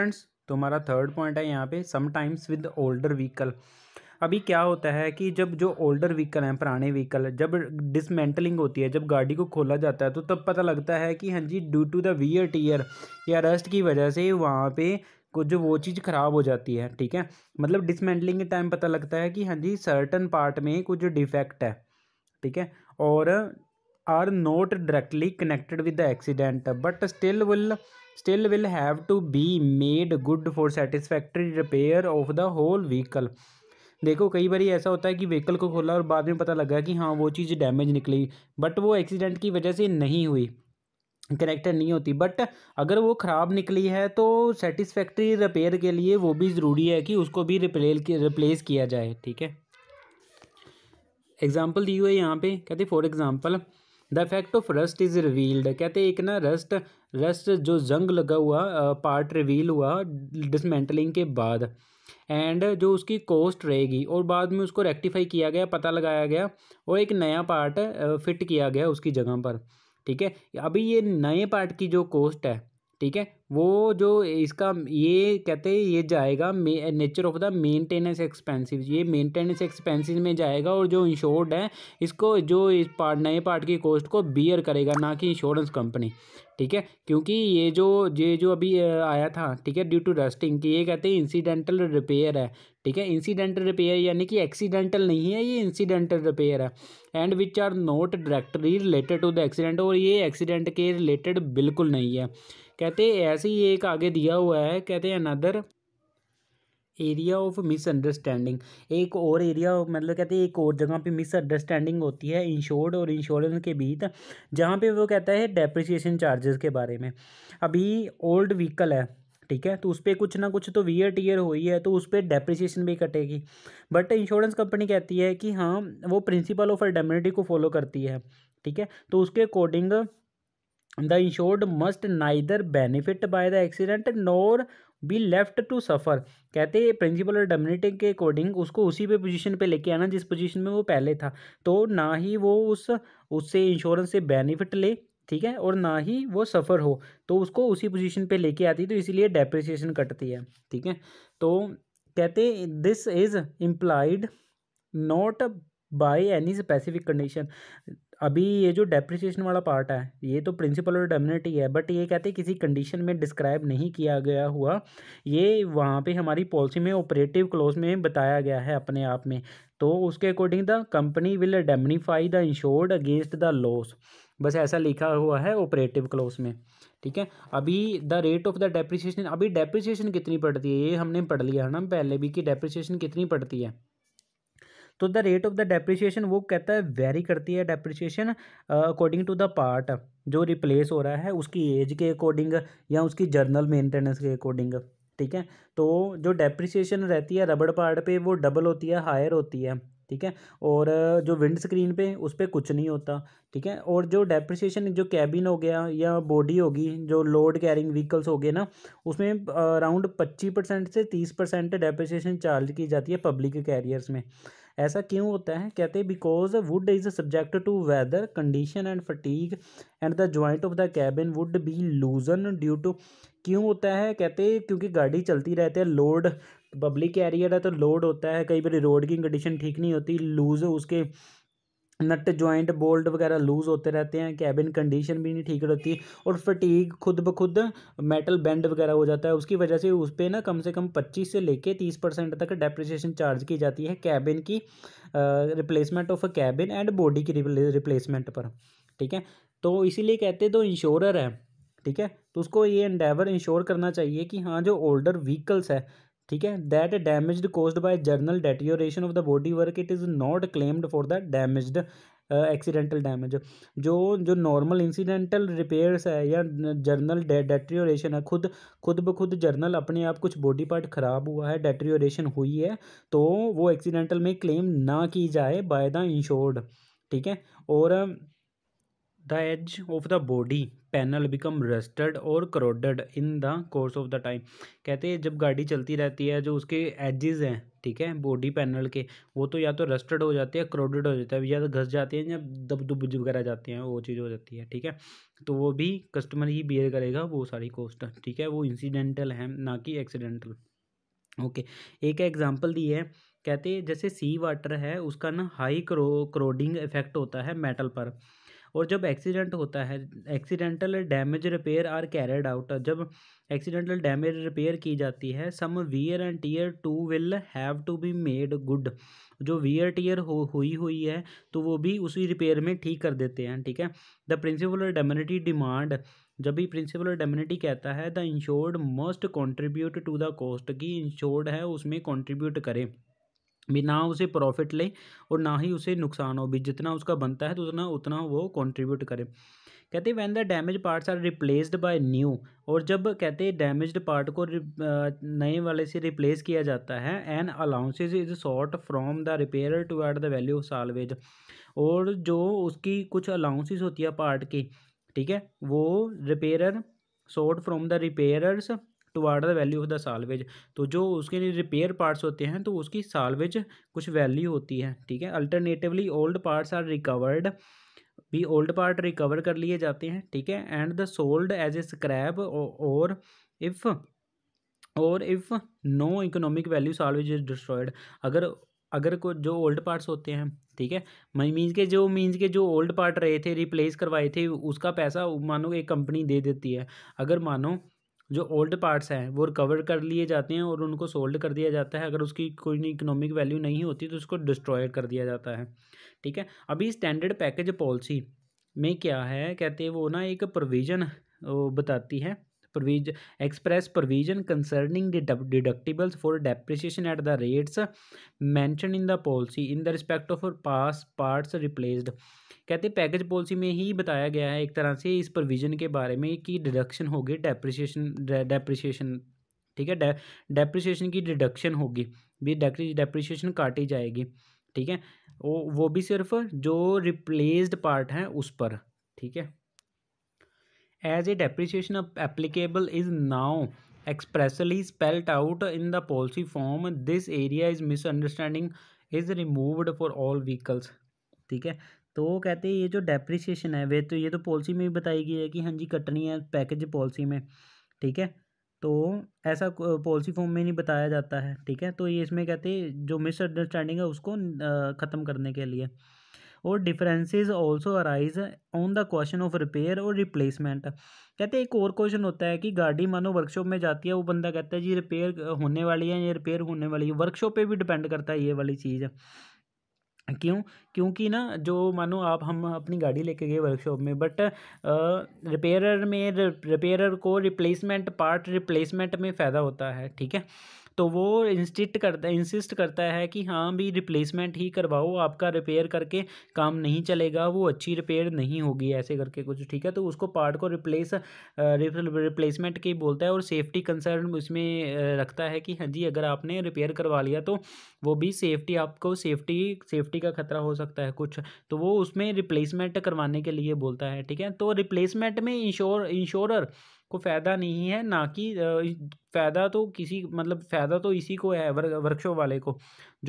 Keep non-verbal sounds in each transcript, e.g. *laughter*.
friends तो हमारा third point है यहाँ पे समटाइम्स विद ओल्डर व्हीकल अभी क्या होता है कि जब जो ओल्डर व्हीकल हैं पुराने व्हीकल जब डिसमेंटलिंग होती है जब गाड़ी को खोला जाता है तो तब पता लगता है कि हाँ जी due to the wear tear या रस्ट की वजह से वहाँ पे कुछ जो वो चीज़ ख़राब हो जाती है ठीक है मतलब डिसमेंटलिंग के टाइम पता लगता है कि हाँ जी सर्टन पार्ट में कुछ डिफेक्ट है ठीक है और are not directly connected with the accident but still will still will have to be made good for satisfactory repair of the whole vehicle देखो कई बार ऐसा होता है कि व्हीकल को खोला और बाद में पता लगा कि हाँ वो चीज़ डैमेज निकली बट वो एक्सीडेंट की वजह से नहीं हुई करेक्टर नहीं होती बट अगर वो ख़राब निकली है तो सेटिस्फैक्ट्री रिपेयर के लिए वो भी ज़रूरी है कि उसको भी रिप्लेस रिप्लेस किया जाए ठीक है एग्ज़ाम्पल दी हुई है यहाँ पे कहते for example the fact of rust is revealed कहते हैं एक ना रस्ट रस्ट जो जंग लगा हुआ पार्ट रिवील हुआ डिसमेंटलिंग के बाद एंड जो उसकी कॉस्ट रहेगी और बाद में उसको रेक्टिफाई किया गया पता लगाया गया और एक नया पार्ट फिट किया गया उसकी जगह पर ठीक है अभी ये नए पार्ट की जो कॉस्ट है ठीक है वो जो इसका ये कहते हैं ये जाएगा nature of the maintenance expensive ये मेंटेनेंस एक्सपेंसिव में जाएगा और जो इंश्योर्ड है इसको जो इस पार्ट नए पार्ट की कॉस्ट को बियर करेगा ना कि इंश्योरेंस कंपनी ठीक है क्योंकि ये जो ये जो अभी आया था ठीक है ड्यू टू रस्टिंग कि ये कहते हैं इंसीडेंटल रिपेयर है ठीक है इंसीडेंटल रिपेयर यानी कि एक्सीडेंटल नहीं है ये इंसीडेंटल रिपेयर है and which are not directly related to the accident और ये एक्सीडेंट के रिलेटेड बिल्कुल नहीं है कहते ऐसे ही एक आगे दिया हुआ है कहते हैं अनदर एरिया ऑफ मिसअंडरस्टैंडिंग एक और एरिया मतलब कहते हैं एक और जगह पे मिसअंडरस्टैंडिंग होती है इंश्योर्ड और इंश्योरेंस के बीच जहाँ पे वो कहता है डेप्रिसिएशन चार्जेस के बारे में अभी ओल्ड व्हीकल है ठीक है तो उस पर कुछ ना कुछ तो वीयर टीयर हुई है तो उस पर डेप्रिसिएशन भी कटेगी बट इंश्योरेंस कंपनी कहती है कि हाँ वो प्रिंसिपल ऑफ अडेमनिटी को फॉलो करती है ठीक है तो उसके according the insured must neither benefit by the accident nor be left to suffer कहते हैं प्रिंसिपल और डमिनेटिंग के अकॉर्डिंग उसको उसी पे पोजीशन पे लेके आना जिस पोजीशन में वो पहले था तो ना ही वो उस उससे इंश्योरेंस से बेनिफिट ले ठीक है और ना ही वो सफ़र हो तो उसको उसी पोजीशन पे लेके आती तो इसीलिए डेप्रिसिएशन कटती है ठीक है तो कहते this is implied not by any specific condition अभी ये जो डेप्रिसिएशन वाला पार्ट है ये तो प्रिंसिपल और डेमिनिटी है बट ये कहते हैं किसी कंडीशन में डिस्क्राइब नहीं किया गया हुआ ये वहाँ पे हमारी पॉलिसी में ऑपरेटिव क्लोज में बताया गया है अपने आप में तो उसके according the company will indemnify the insured against the loss बस ऐसा लिखा हुआ है ऑपरेटिव क्लोज में ठीक है अभी the rate of the depreciation अभी डेप्रिसिएशन कितनी पड़ती है ये हमने पढ़ लिया है ना पहले भी कि डेप्रिसिएशन कितनी पड़ती है तो the rate of the depreciation वो कहता है वेरी करती है depreciation according to the part जो रिप्लेस हो रहा है उसकी एज के अकॉर्डिंग या उसकी जर्नल मेंटेनेंस के अकॉर्डिंग ठीक है तो जो डेप्रिसिएशन रहती है रबड़ पार्ट पे वो डबल होती है हायर होती है ठीक है और जो विंड स्क्रीन पे उस पर कुछ नहीं होता ठीक है और जो डेप्रिसिएशन जो कैबिन हो गया या बॉडी होगी जो लोड कैरिंग व्हीकल्स हो गए ना उसमें अराउंड पच्चीस परसेंट से तीस परसेंट डेप्रिसिएशन चार्ज की जाती है पब्लिक कैरियर्स में ऐसा क्यों होता है कहते हैं because wood is subject to weather condition and fatigue and the joint of the cabin would be loosen due to क्यों होता है कहते हैं क्योंकि गाड़ी चलती रहती है लोड पब्लिक एरिया है तो लोड होता है कई बार रोड की कंडीशन ठीक नहीं होती लूज उसके नट जॉइंट बोल्ट वगैरह लूज़ होते रहते हैं कैबिन कंडीशन भी नहीं ठीक रहती और फटीक खुद ब खुद मेटल बेंड वगैरह हो जाता है उसकी वजह से उस पर ना कम से कम पच्चीस से लेके तीस परसेंट तक डेप्रिसिएशन चार्ज की जाती है कैबिन की replacement of a cabin and body की रिप्लेसमेंट पर ठीक है तो इसीलिए कहते तो इंश्योरर है ठीक है तो उसको ये एंडेवर इंश्योर करना चाहिए कि हाँ जो ओल्डर व्हीकल्स है ठीक है that damage caused by general deterioration of the body work it is not claimed for the damage accidental damage जो जो नॉर्मल इंसिडेंटल रिपेयर्स है या जर्नल डेट्रियोरेशन है खुद खुद ब खुद जर्नल अपने आप कुछ बॉडी पार्ट खराब हुआ है डेट्रियोरेशन हुई है तो वो एक्सीडेंटल में क्लेम ना की जाए बाय द इंश्योर्ड ठीक है और the edge of the body panel become rusted और corroded in the course of the time कहते हैं जब गाड़ी चलती रहती है जो उसके एजेज हैं ठीक है बॉडी पैनल के वो तो या तो रेस्टेड हो जाते हैं क्रोडेड हो जाता है या तो घस जाते हैं या दब दुब वगैरह जाते हैं वो चीज़ हो जाती है ठीक है तो वो भी कस्टमर ही बियर करेगा वो सारी कॉस्ट ठीक है वो इंसीडेंटल है ना कि एक्सीडेंटल ओके एक एग्जाम्पल दी है कहते हैं जैसे सी वाटर है उसका ना हाई क्रो क्रोडिंग इफेक्ट होता है मेटल पर और जब एक्सीडेंट होता है accidental damage repair are carried out जब एक्सीडेंटल डैमेज रिपेयर की जाती है some wear and tear too will have to be made good जो वियर टीयर हो हुई हुई है तो वो भी उसी रिपेयर में ठीक कर देते हैं ठीक है द प्रिंसिपल डेमिनिटी डिमांड जब भी प्रिंसिपल और डेमिनिटी कहता है the insured must contribute to the cost की इंश्योर्ड है उसमें कॉन्ट्रीब्यूट करें भी ना उसे प्रॉफिट ले और ना ही उसे नुकसान हो भी जितना उसका बनता है तो उतना उतना वो कंट्रीब्यूट करे कहते when the damage parts are replaced by new और जब कहते डैमेज पार्ट को नए वाले से रिप्लेस किया जाता है an allowances is short from the repair to at the value of salvage और जो उसकी कुछ अलाउंसेज होती है पार्ट की ठीक है वो repair short from the repairers toward the value of the salvage तो जो उसके लिए रिपेयर पार्ट्स होते हैं तो उसकी सालवेज कुछ वैल्यू होती है ठीक है alternatively old parts are recovered भी ओल्ड पार्ट रिकवर कर लिए जाते हैं ठीक है and the sold as a scrap और इफ़ और if no economic value salvage is destroyed अगर अगर को जो ओल्ड पार्ट्स होते हैं ठीक है मीन्स के जो मीन्स के जो ओल्ड पार्ट रहे थे रिप्लेस करवाए थे उसका पैसा मानो एक कंपनी दे देती है अगर मानो जो ओल्ड पार्ट्स हैं वो रिकवर कर लिए जाते हैं और उनको सोल्ड कर दिया जाता है अगर उसकी कोई इकोनॉमिक वैल्यू नहीं होती तो उसको डिस्ट्रॉय कर दिया जाता है ठीक है अभी स्टैंडर्ड पैकेज पॉलिसी में क्या है कहते हैं वो ना एक प्रोविज़न बताती है प्रोविज express provision concerning deductibles for depreciation at the rates mention in the policy in the respect of pass parts replaced कहते पैकेज पॉलिसी में ही बताया गया है एक तरह से इस प्रोविजन के बारे में कि डिडक्शन होगी डेप्रीशिएशन डेप्रिशिएशन ठीक है डेप्रीशिएशन की डिडक्शन होगी भी डेप्रीशिएशन काटी जाएगी ठीक है वो वो भी सिर्फ जो रिप्लेस्ड पार्ट है उस पर ठीक है as a depreciation applicable is now expressly spelled out in the policy form this area is misunderstanding is removed for all vehicles ठीक है तो वो कहते हैं ये जो डेप्रीशिएशन है वे तो ये तो पॉलिसी में भी बताई गई है कि हाँ जी कटनी है पैकेज पॉलिसी में ठीक है तो ऐसा पॉलिसी फॉर्म में नहीं बताया जाता है ठीक है तो ये इसमें कहते हैं जो मिसअंडरस्टैंडिंग है उसको ख़त्म करने के लिए और differences also arise on the question of repair और रिप्लेसमेंट कहते हैं एक और क्वेश्चन होता है कि गाड़ी मानो वर्कशॉप में जाती है वो बंदा कहता है जी रिपेयर होने वाली है या रिपेयर होने वाली है वर्कशॉप पर भी डिपेंड करता है ये वाली चीज़ क्यों क्योंकि ना जो मानो आप हम अपनी गाड़ी लेके गए वर्कशॉप में बट रिपेयरर में रिपेयरर को रिप्लेसमेंट पार्ट रिप्लेसमेंट में फ़ायदा होता है ठीक है तो वो इंस्टिट करता इंसिस्ट करता है कि हाँ भी रिप्लेसमेंट ही करवाओ आपका रिपेयर करके काम नहीं चलेगा वो अच्छी रिपेयर नहीं होगी ऐसे करके कुछ ठीक है तो उसको पार्ट को रिप्लेस रिप्लेसमेंट के बोलता है और सेफ्टी कंसर्न उसमें रखता है कि हाँ जी अगर आपने रिपेयर करवा लिया तो वो भी सेफ्टी आपको सेफ्टी सेफ्टी का खतरा हो सकता है कुछ तो वो उसमें रिप्लेसमेंट करवाने के लिए बोलता है ठीक है तो रिप्लेसमेंट में इंश्योर इंश्योरर को फ़ायदा नहीं है ना कि फ़ायदा तो किसी मतलब फ़ायदा तो इसी को है वर्कशॉप वाले को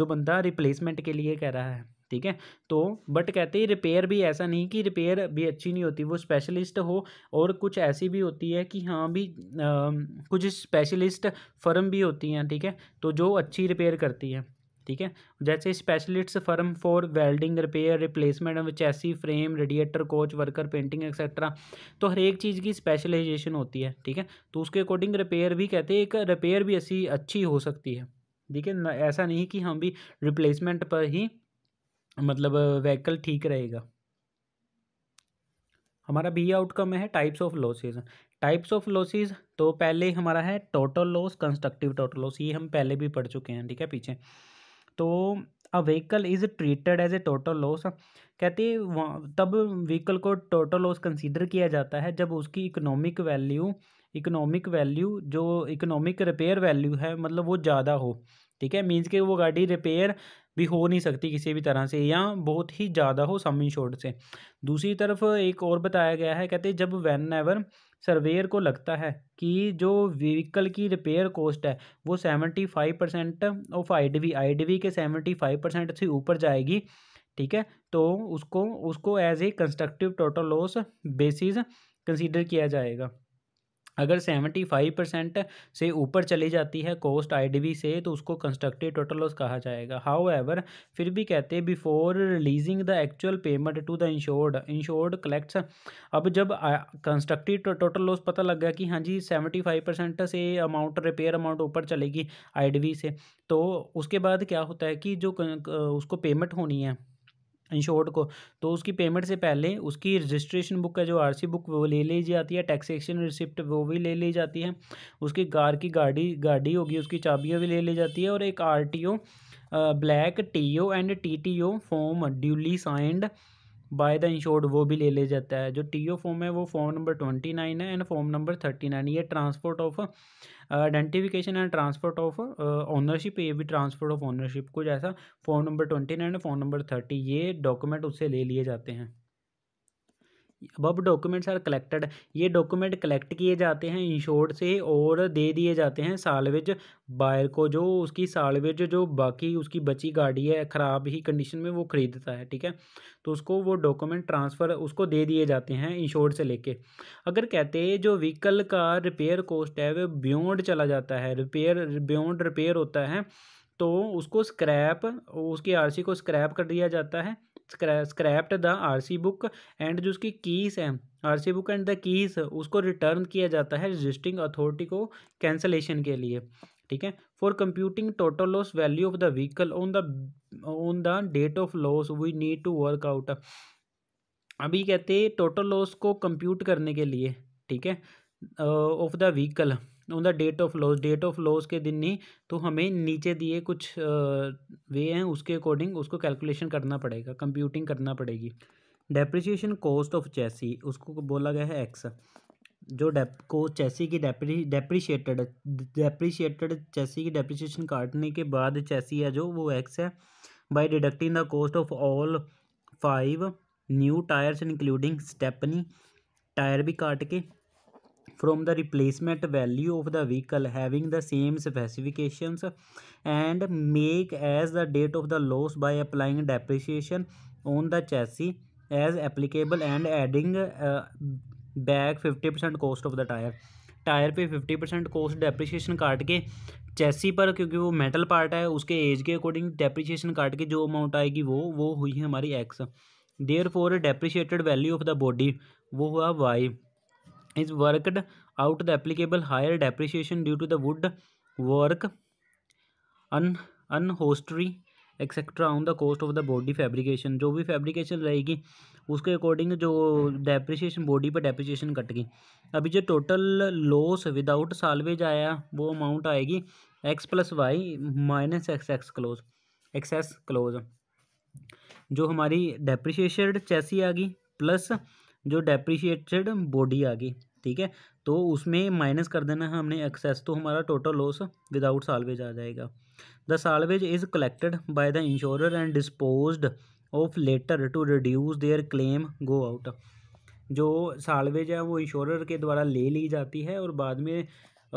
जो बंदा रिप्लेसमेंट के लिए कह रहा है ठीक है तो बट कहते हैं रिपेयर भी ऐसा नहीं कि रिपेयर भी अच्छी नहीं होती वो स्पेशलिस्ट हो और कुछ ऐसी भी होती है कि हाँ भी आ, कुछ स्पेशलिस्ट फर्म भी होती हैं ठीक है तो जो अच्छी रिपेयर करती है ठीक है जैसे specialist firm for welding repair replacement of chassis frame radiator coach worker painting etcetera तो हर एक चीज़ की स्पेशलाइजेशन होती है ठीक है तो उसके अकॉर्डिंग रिपेयर भी कहते हैं एक रिपेयर भी ऐसी अच्छी हो सकती है ठीक है ऐसा नहीं कि हम भी रिप्लेसमेंट पर ही मतलब व्हीकल ठीक रहेगा हमारा बी आउटकम है types of losses types of losses तो पहले हमारा है total loss constructive total loss ये हम पहले भी पढ़ चुके हैं ठीक है पीछे तो a vehicle is treated as a total loss कहते तब व्हीकल को टोटल लॉस कंसीडर किया जाता है जब उसकी इकोनॉमिक वैल्यू इकोनॉमिक वैल्यू जो इकोनॉमिक रिपेयर वैल्यू है मतलब वो ज़्यादा हो ठीक है मीन्स कि वो गाड़ी रिपेयर भी हो नहीं सकती किसी भी तरह से या बहुत ही ज़्यादा हो सम इंश्योर्ड से दूसरी तरफ एक और बताया गया है कहते जब वैन एवर सर्वेयर को लगता है कि जो व्हीकल की रिपेयर कॉस्ट है वो seventy five percent of I I D V D V के सेवेंटी फाइव परसेंट से ऊपर जाएगी ठीक है तो उसको उसको as a constructive total loss basis consider किया जाएगा अगर सेवेंटी फाइव परसेंट से ऊपर चली जाती है कॉस्ट आईडीबी से तो उसको कंस्ट्रक्टिव टोटल लॉस कहा जाएगा हाउ एवर फिर भी कहते हैं before releasing the actual payment to the insured insured collects अब जब कंस्ट्रक्टिव टोटल लॉस पता लग गया कि हाँ जी सेवेंटी फाइव परसेंट से अमाउंट रिपेयर अमाउंट ऊपर चलेगी आई से तो उसके बाद क्या होता है कि जो उसको पेमेंट होनी है इन शॉर्ट को तो उसकी पेमेंट से पहले उसकी रजिस्ट्रेशन बुक का जो आरसी बुक वो ले ली जाती है टैक्सेशन रिसिप्ट वो भी ले ली जाती है उसकी कार की गाड़ी गाड़ी होगी उसकी चाबियाँ भी ले ली जाती है और एक R T O black T O and T T O form duly signed by the insured वो भी ले ले जाता है जो टी ओ फॉर्म है वो फॉर्म नंबर ट्वेंटी नाइन है and form number thirty nine ये transport of identification and transport of ownership ये भी ट्रांसपोर्ट ऑफ ओनरशिप कुछ ऐसा form number twenty nine form number thirty ये डॉक्यूमेंट उससे ले लिए जाते हैं अब डॉक्यूमेंट्स आर कलेक्टेड ये डॉक्यूमेंट कलेक्ट किए जाते हैं इंश्योर्ड से और दे दिए जाते हैं सालवेज बायर को जो उसकी सालवेज जो बाकी उसकी बची गाड़ी है ख़राब ही कंडीशन में वो ख़रीदता है ठीक है तो उसको वो डॉक्यूमेंट ट्रांसफ़र उसको दे दिए जाते हैं इंश्योर्ड से लेके अगर कहते हैं जो व्हीकल का रिपेयर कॉस्ट है वह बियॉन्ड चला जाता है रिपेयर बियॉन्ड रिपेयर होता है तो उसको स्क्रैप उसकी आरसी को स्क्रैप कर दिया जाता है scrapped the RC book and जो उसकी कीस है RC book and the keys उसको रिटर्न किया जाता है रजिस्टिंग अथॉरिटी को कैंसलेशन के लिए ठीक है for computing total loss value of the vehicle on the on the date of loss we need to work out अभी कहते हैं टोटल लॉस को कंप्यूट करने के लिए ठीक है of the vehicle on the date of loss date of loss के दिन ही तो हमें नीचे दिए कुछ वे हैं उसके अकॉर्डिंग उसको कैलकुलेशन करना पड़ेगा कंप्यूटिंग करना पड़ेगी डेप्रिसिएशन कॉस्ट ऑफ चेसी उसको बोला गया है एक्स जो डेप को चेसी की डेप्री डेप्रीशिएटेड डेप्रीशिएटेड चेसी की डेप्रिसिएशन काटने के बाद चेसी है जो वो एक्स है by deducting the cost of all five new tyres including stepney tyre भी काट के from the replacement value of the vehicle having the same specifications and make as the date of the loss by applying depreciation on the chassis as applicable and adding uh, back 50% cost of the tire tyre पे fifty percent cost depreciation काट के चेसी पर क्योंकि वो metal part है उसके as के according depreciation काट के जो अमाउंट आएगी वो वो हुई है हमारी X there for depreciated value of the body वो हुआ Y worked out the applicable higher higher due to the wood work uh upholstery etcetera on the cost of the body fabrication जो भी fabrication रहेगी उसके according जो depreciation body पर depreciation कटगी अभी जो टोटल लॉस विदाउट सालवेज आया वो अमाउंट आएगी X plus Y minus X X close excess close जो हमारी डेप्रिशिएशन चैसी आ गई प्लस जो डेप्रिशिएटेड बॉडी आ गई ठीक है तो उसमें माइनस कर देना है हमने एक्सेस तो हमारा टोटल लॉस विदाउट सालवेज आ जाएगा the salvage is collected by the insurer and dispose of later to reduce their claim go out जो सालवेज है वो इंश्योरर के द्वारा ले ली जाती है और बाद में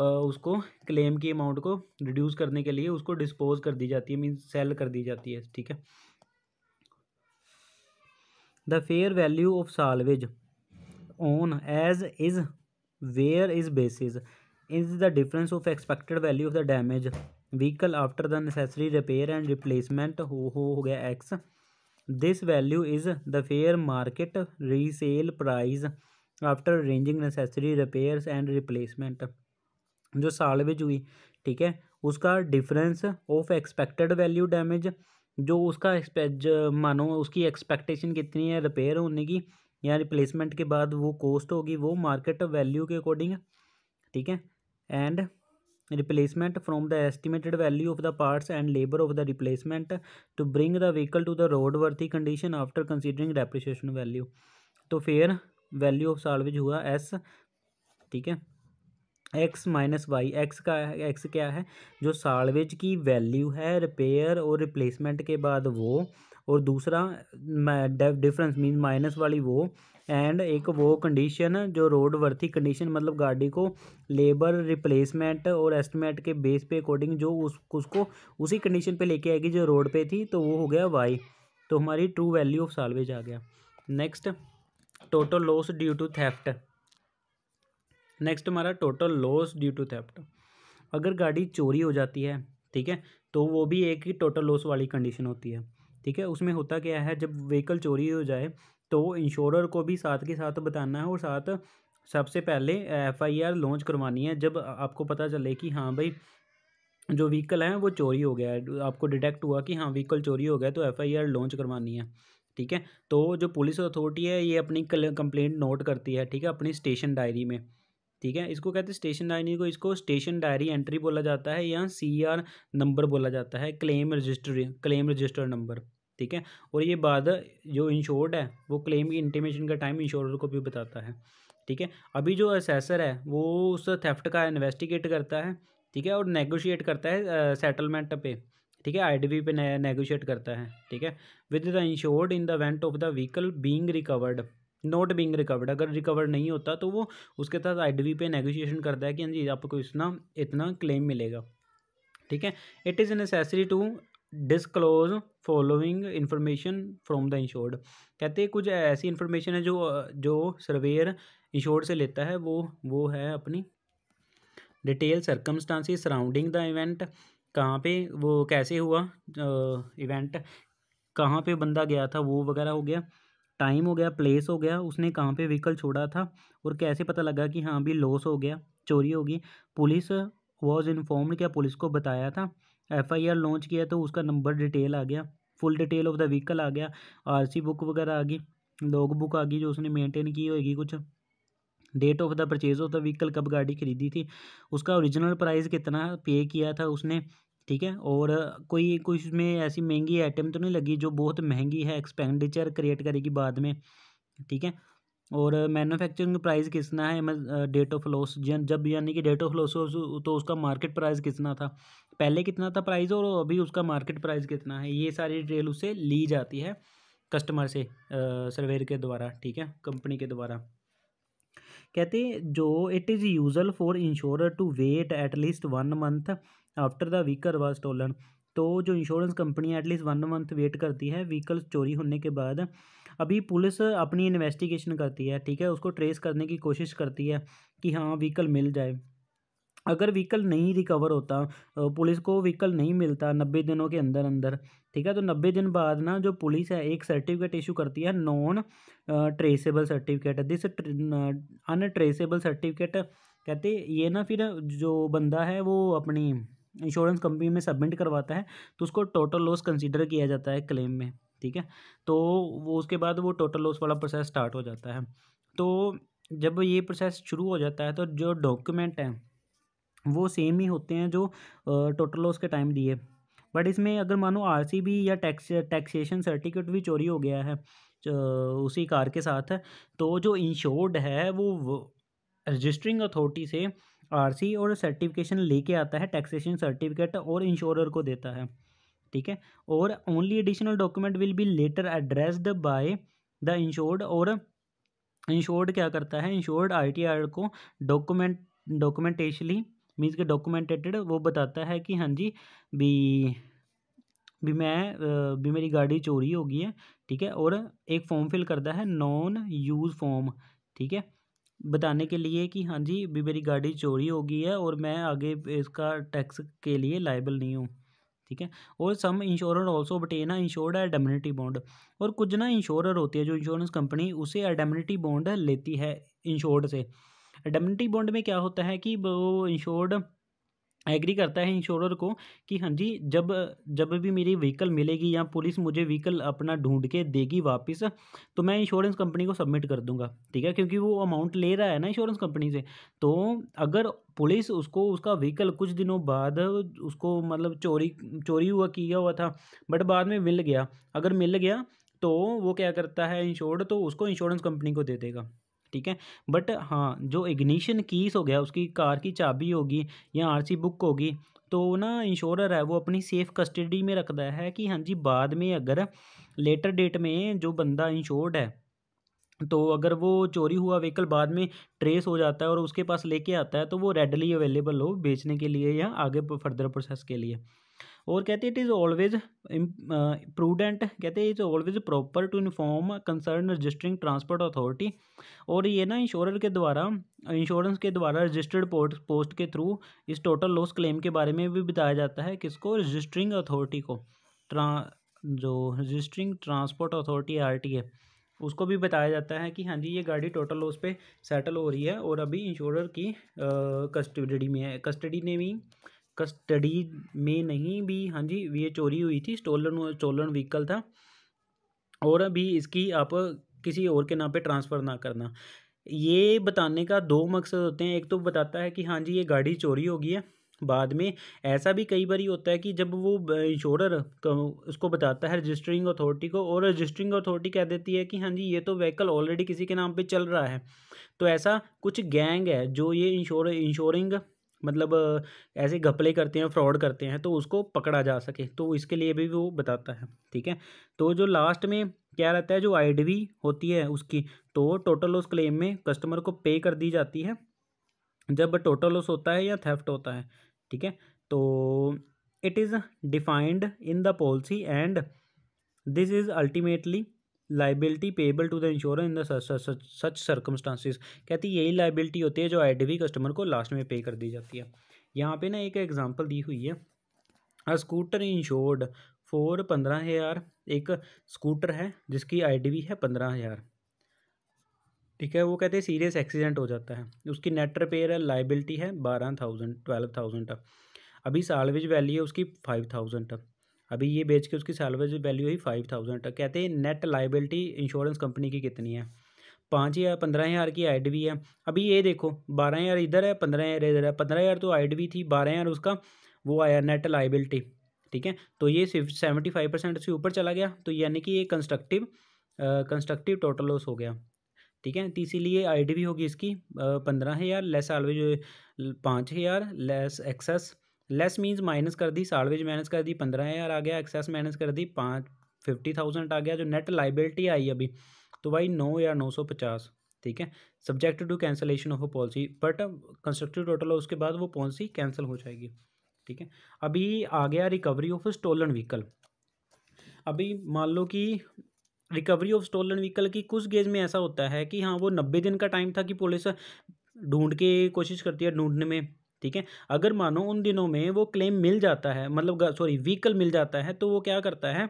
उसको क्लेम की अमाउंट को रिड्यूस करने के लिए उसको डिस्पोज कर दी जाती है मीन सेल कर दी जाती है ठीक है the fair value of salvage on as is where is basis is the difference of expected value of the damage vehicle after the necessary repair and replacement हो हो गया X this value is the fair market resale price after arranging necessary repair and replacement जो salvage हुई ठीक है उसका difference of expected value damage जो उसका जो मानो उसकी एक्सपेक्टेशन कितनी है रिपेयर होने की या रिप्लेसमेंट के बाद वो कॉस्ट होगी वो मार्केट वैल्यू के अकॉर्डिंग ठीक है and replacement from the estimated value of the parts and labour of the replacement to bring the vehicle to the road worthy condition after considering depreciation value तो फिर value of salvage हुआ एस ठीक है X minus Y X का X क्या है जो सालवेज की वैल्यू है रिपेयर और रिप्लेसमेंट के बाद वो और दूसरा डिफरेंस मीन माइनस वाली वो एंड एक वो कंडीशन जो रोड वर्थी कंडीशन मतलब गाड़ी को लेबर रिप्लेसमेंट और एस्टिमेट के बेस पे अकॉर्डिंग जो उस उसको उसी कंडीशन पे लेके आएगी जो रोड पे थी तो वो हो गया वाई तो हमारी ट्रू वैल्यू ऑफ सालवेज आ गया next total loss due to theft next हमारा total loss due to theft अगर गाड़ी चोरी हो जाती है ठीक है तो वो भी एक ही टोटल लॉस वाली कंडीशन होती है ठीक है उसमें होता क्या है जब व्हीकल चोरी हो जाए तो इंश्योरर को भी साथ के साथ बताना है और साथ सबसे पहले एफ आई आर लॉन्च करवानी है जब आपको पता चले कि हाँ भाई जो व्हीकल है वो चोरी हो गया है आपको डिटेक्ट हुआ कि हाँ व्हीकल चोरी हो गया तो एफ आई आर लॉन्च करवानी है ठीक है तो जो पुलिस अथॉरिटी है ये अपनी कंप्लेंट नोट करती है ठीक है अपनी स्टेशन डायरी में ठीक है इसको कहते हैं स्टेशन डायरी को इसको स्टेशन डायरी एंट्री बोला जाता है या सी आर नंबर बोला जाता है claim register claim register number ठीक है और ये बाद जो इंश्योर्ड है वो क्लेम की इंटीमेशन का टाइम इंश्योर को भी बताता है ठीक है अभी जो असेसर है वो उस थेफ्ट का इन्वेस्टिगेट करता है ठीक है और नेगोशिएट करता है सेटलमेंट पे ठीक है आईडीबी पे नेगोशिएट करता है ठीक है with the insured in the event of the vehicle being recovered not being recovered अगर रिकवर नहीं होता तो वो उसके साथ आई पे नेगोशिएशन करता है कि हाँ जी आपको इतना इतना क्लेम मिलेगा ठीक है it is necessary to disclose following information from the insured कहते हैं कुछ ऐसी इन्फॉर्मेशन है जो जो सर्वेयर इंश्योर्ड से लेता है वो वो है अपनी detail circumstances surrounding the event कहाँ पे वो कैसे हुआ इवेंट कहाँ पे बंदा गया था वो वगैरह हो गया टाइम हो गया प्लेस हो गया उसने कहाँ पे व्हीकल छोड़ा था और कैसे पता लगा कि हाँ भी लॉस हो गया चोरी होगी पुलिस वॉज इन्फॉर्म्ड क्या पुलिस को बताया था एफ आई आर लॉन्च किया तो उसका नंबर डिटेल आ गया full detail of the vehicle आ गया आर सी बुक वगैरह आ गई लॉग बुक आ गई जो उसने मेंटेन की होगी कुछ date of the purchase of the vehicle कब गाड़ी खरीदी थी उसका ओरिजिनल प्राइस कितना पे किया था उसने ठीक है और कोई कुछ में ऐसी महंगी आइटम तो नहीं लगी जो बहुत महंगी है एक्सपेंडिचर क्रिएट करेगी बाद में ठीक है और मैन्युफैक्चरिंग प्राइस कितना है डेट ऑफ लॉस जब यानी कि डेट ऑफ लॉस तो उसका मार्केट प्राइस कितना था पहले कितना था प्राइस और अभी उसका मार्केट प्राइस कितना है ये सारी डिटेल उससे ली जाती है कस्टमर से सर्वेयर के द्वारा ठीक है कंपनी के द्वारा कहते जो it is usual for insurer to wait at least one month after the vehicle was stolen तो जो insurance company at least one month wait करती है व्हीकल चोरी होने के बाद अभी पुलिस अपनी इन्वेस्टिगेशन करती है ठीक है उसको ट्रेस करने की कोशिश करती है कि हाँ व्हीकल मिल जाए अगर व्हीकल नहीं रिकवर होता पुलिस को व्हीकल नहीं मिलता नब्बे दिनों के अंदर अंदर ठीक है तो नब्बे दिन बाद ना जो पुलिस है एक सर्टिफिकेट इशू करती है non traceable certificate this untraceable certificate कहते ये ना फिर जो बंदा है वो अपनी इंश्योरेंस कंपनी में सबमिट करवाता है तो उसको टोटल लॉस कंसिडर किया जाता है क्लेम में ठीक है तो वो उसके बाद वो टोटल लॉस वाला प्रोसेस स्टार्ट हो जाता है तो जब ये प्रोसेस शुरू हो जाता है तो जो डॉक्यूमेंट हैं वो सेम ही होते हैं जो टोटल लॉस के टाइम दिए बट इसमें अगर मानो आरसीबी या टैक्स टैक्सेशन सर्टिफिकेट भी चोरी हो गया है उसी कार के साथ तो जो इंश्योर्ड है वो रजिस्टरिंग अथॉरिटी से आरसी और सर्टिफिकेशन लेके आता है टैक्सेशन सर्टिफिकेट और इंश्योरर को देता है ठीक है और only additional document will be letter addressed by the insured और इंश्योर्ड क्या करता है इंश्योर्ड आईटीआर को डॉक्यूमेंट डॉक्यूमेंटेशली मीन्स के डॉक्यूमेंटेटेड वो बताता है कि हाँ जी भी भी मैं भी मेरी गाड़ी चोरी हो गई है ठीक है और एक फॉर्म फिल करता है नॉन यूज़ फॉर्म ठीक है बताने के लिए कि हाँ जी भी मेरी गाड़ी चोरी हो गई है और मैं आगे इसका टैक्स के लिए लाइबल नहीं हूँ ठीक है और सम इंश्योर ऑल्सो बटेन ना इंश्योर्ड एडमिनिटी बॉन्ड और कुछ ना इंश्योरर होती है जो इंश्योरेंस कंपनी उसे एडेमनिटी बॉन्ड लेती है इंश्योर्ड से एडेमनिटी बॉन्ड में क्या होता है कि वो इंश्योर्ड एग्री करता है इंश्योरर को कि हाँ जी जब जब भी मेरी व्हीकल मिलेगी या पुलिस मुझे व्हीकल अपना ढूंढ के देगी वापस तो मैं इंश्योरेंस कंपनी को सबमिट कर दूंगा ठीक है क्योंकि वो अमाउंट ले रहा है ना इंश्योरेंस कंपनी से तो अगर पुलिस उसको उसका व्हीकल कुछ दिनों बाद उसको मतलब चोरी चोरी हुआ किया हुआ था बट बाद में मिल गया अगर मिल गया तो वो क्या करता है इंश्योर्ड तो उसको इंश्योरेंस कंपनी को दे देगा ठीक है बट हाँ जो इग्निशन कीस हो गया उसकी कार की चाबी होगी या आरसी बुक होगी तो ना इंश्योरर है वो अपनी सेफ़ कस्टडी में रखता है कि हाँ जी बाद में अगर लेटर डेट में जो बंदा इंश्योर्ड है तो अगर वो चोरी हुआ व्हीकल बाद में ट्रेस हो जाता है और उसके पास लेके आता है तो वो रेडली अवेलेबल हो बेचने के लिए या आगे फर्दर प्रोसेस के लिए और कहते इट इज़ ऑलवेज प्रूडेंट कहते हैं is always proper to inform concern registering transport authority और ये ना इंश्योरर के द्वारा इंश्योरेंस के द्वारा रजिस्टर्ड पोस्ट के थ्रू इस टोटल लॉस क्लेम के बारे में भी बताया जाता है किसको रजिस्टरिंग अथॉरिटी को ट्रा जो registering transport authority R T है उसको भी बताया जाता है कि हाँ जी ये गाड़ी टोटल लॉस पे सेटल हो रही है और अभी इंश्योरर की कस्टडी uh, में है कस्टडी ने भी कस्टडी में नहीं भी हाँ जी ये चोरी हुई थी स्टोलन स्टोलन व्हीकल था और अभी इसकी आप किसी और के नाम पे ट्रांसफ़र ना करना ये बताने का दो मकसद होते हैं एक तो बताता है कि हाँ जी ये गाड़ी चोरी हो गई है बाद में ऐसा भी कई बार होता है कि जब वो इंश्योरर उसको बताता है रजिस्टरिंग अथॉरिटी को और रजिस्टरिंग अथॉरिटी कह देती है कि हाँ जी ये तो व्हीकल ऑलरेडी किसी के नाम पे चल रहा है तो ऐसा कुछ गैंग है जो ये इंश्योर इंश्योरिंग मतलब ऐसे घपले करते हैं फ्रॉड करते हैं तो उसको पकड़ा जा सके तो इसके लिए भी वो बताता है ठीक है तो जो लास्ट में क्या रहता है जो आईडीवी होती है उसकी तो टोटल लॉस क्लेम में कस्टमर को पे कर दी जाती है जब टोटल लॉस होता है या थेफ्ट होता है ठीक है तो it is defined in the policy and this is ultimately liability payable to the insured in such circumstances कहती यही लाइबिलिटी होती है जो आईडीवी कस्टमर को लास्ट में पे कर दी जाती है यहाँ पे ना एक एग्जांपल दी हुई है अ स्कूटर इंश्योर्ड फोर पंद्रह हज़ार एक स्कूटर है जिसकी आईडीवी है पंद्रह हज़ार ठीक है वो कहते हैं सीरियस एक्सीडेंट हो जाता है उसकी नेट रिपेयर लाइबिलिटी है बारह थाउजेंड ट्वेल्व थाउजेंड अभी सालवेज वैल्यू है उसकी फाइव थाउजेंड अभी ये बेच के उसकी सैलवेज वैल्यू हुई फाइव थाउजेंड तक कहते हैं नेट लाइबिलिटी इंश्योरेंस कंपनी की कितनी है पाँच या पंद्रह हज़ार की आई डी है अभी ये देखो बारह हज़ार इधर है पंद्रह हज़ार इधर है पंद्रह हज़ार तो आई थी बारह हज़ार उसका वो आया नेट लाइबिलिटी ठीक है तो ये सिर्फ सेवेंटी फाइव परसेंट से ऊपर चला गया तो यानी कि ये कंस्ट्रक्टिव कंस्ट्रक्टिव टोटल लॉस हो गया ठीक है तो इसीलिए आई होगी इसकी पंद्रह हज़ार लेस आलवेज पाँच हज़ार less excess less means minus कर दी साढ़वेज माइनस कर दी पंद्रह हज़ार आ गया एक्सेस माइनस कर दी पाँच फिफ्टी थाउजेंड आ गया जो नेट लाइबिलिटी आई अभी तो भाई नौ या नौ सौ पचास ठीक है subject to cancellation of a policy but constructive total हो उसके बाद वो पॉलिसी कैंसिल हो जाएगी ठीक है अभी आ गया रिकवरी ऑफ स्टोलन व्हीकल अभी मान लो कि रिकवरी ऑफ स्टोलन व्हीकल की कुछ गेज में ऐसा होता है कि हाँ वो नब्बे दिन का टाइम था कि पुलिस ढूंढ के कोशिश करती है ढूंढने में ठीक है अगर मानो उन दिनों में वो क्लेम मिल जाता है मतलब सॉरी व्हीकल मिल जाता है तो वो क्या करता है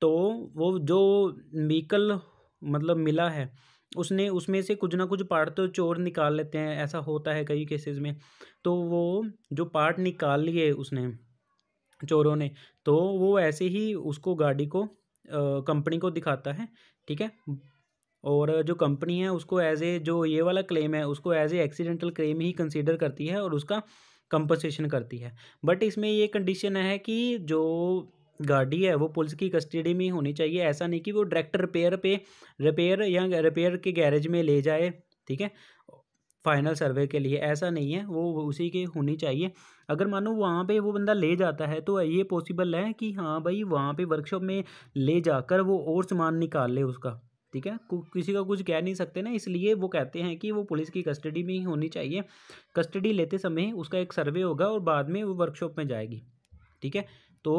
तो वो जो व्हीकल मतलब मिला है उसने उसमें से कुछ ना कुछ पार्ट तो चोर निकाल लेते हैं ऐसा होता है कई केसेस में तो वो जो पार्ट निकाल लिए उसने चोरों ने तो वो ऐसे ही उसको गाड़ी को कंपनी को दिखाता है ठीक है और जो कंपनी है उसको एज ए जो ये वाला क्लेम है उसको एज ए एक्सीडेंटल क्लेम ही कंसिडर करती है और उसका कंपनसेशन करती है बट इसमें ये कंडीशन है कि जो गाड़ी है वो पुलिस की कस्टडी में होनी चाहिए ऐसा नहीं कि वो डायरेक्ट रिपेयर पे रिपेयर या रिपेयर के गैरेज में ले जाए ठीक है फाइनल सर्वे के लिए ऐसा नहीं है वो उसी के होनी चाहिए अगर मानो वहाँ पे वो बंदा ले जाता है तो ये पॉसिबल है कि हाँ भाई वहाँ पे वर्कशॉप में ले जाकर वो और सामान निकाल ले उसका ठीक है किसी का कुछ कह नहीं सकते ना इसलिए वो कहते हैं कि वो पुलिस की कस्टडी में ही होनी चाहिए कस्टडी लेते समय उसका एक सर्वे होगा और बाद में वो वर्कशॉप में जाएगी ठीक है तो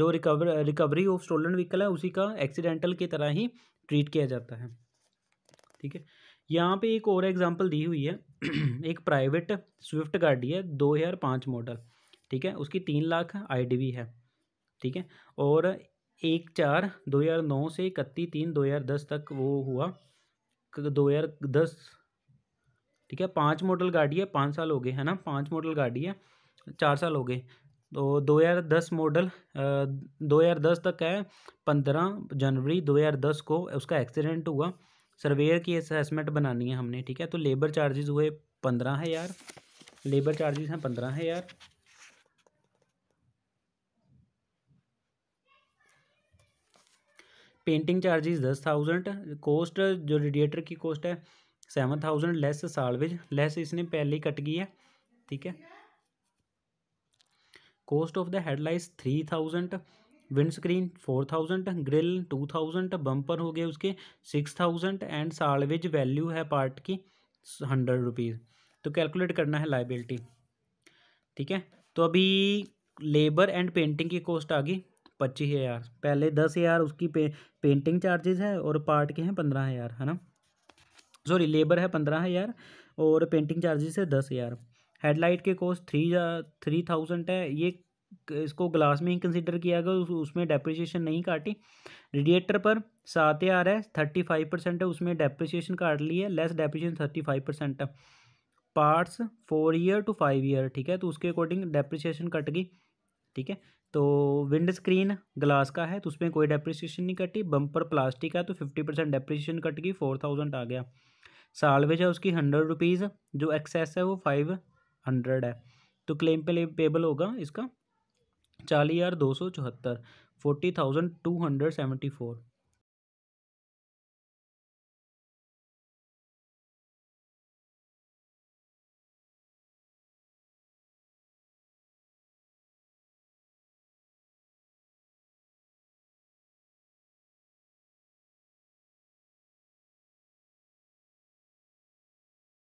जो recover recovery of stolen vehicle है उसी का एक्सीडेंटल की तरह ही ट्रीट किया जाता है ठीक है यहाँ पे एक और एग्जांपल दी हुई है *clears throat* एक प्राइवेट स्विफ्ट गाड़ी है दो हज़ार पाँच मॉडल ठीक है उसकी तीन लाख आईडीवी है ठीक है और एक चार दो हज़ार नौ से इकतीस तीन दो हज़ार दस तक वो हुआ दो हज़ार दस ठीक है पाँच मॉडल गाड़ी है पाँच साल हो गए है ना पाँच मॉडल गाड़ी है चार साल हो गए तो दो हज़ार दस मॉडल दो हज़ार दस तक है पंद्रह जनवरी दो हज़ार दस को उसका एक्सीडेंट हुआ सर्वेयर की असेसमेंट बनानी है हमने ठीक है तो लेबर चार्जेस हुए पंद्रह हजार लेबर चार्जेस हैं पंद्रह है पेंटिंग चार्जिज दस थाउजेंड कोस्ट जो रेडिएटर की कॉस्ट है seven thousand less salvage less इसने पहले ही कट की है ठीक है cost of the headlights three thousand windscreen four thousand grille two thousand bumper हो गए उसके six thousand and salvage value है पार्ट की हंड्रेड रुपीज़ तो कैलकुलेट करना है लाइबिलिटी ठीक है तो अभी लेबर एंड पेंटिंग की कॉस्ट आ गई पच्चीस हज़ार पहले दस हज़ार उसकी पे, पेंटिंग चार्जेस है और पार्ट के हैं पंद्रह हज़ार है ना सॉरी लेबर है पंद्रह हज़ार और पेंटिंग चार्जेस है दस हज़ार हेडलाइट के कॉस्ट थ्री थ्री थाउजेंड है ये इसको ग्लास में ही कंसिडर किया गया उस, उसमें डेप्रिसिएशन नहीं काटी रेडिएटर पर सात हज़ार है थर्टी फाइव परसेंट है उसमें डेप्रिसिएशन काट ली है less depreciation thirty five percent है parts four year two five year ठीक है तो उसके अकॉर्डिंग डेप्रिसिएशन कट गई ठीक है तो विंड स्क्रीन ग्लास का है तो उसमें कोई डेप्रिसिएशन नहीं कटी बम्पर प्लास्टिक है तो फिफ्टी परसेंट डेप्रिसिएशन कट गई फोर थाउजेंड आ गया सालवेज है उसकी हंड्रेड रुपीज़ जो एक्सेस है वो फाइव हंड्रेड है तो क्लेम पे पेबल होगा इसका चालीस हज़ार दो सौ चौहत्तर forty thousand two hundred seventy four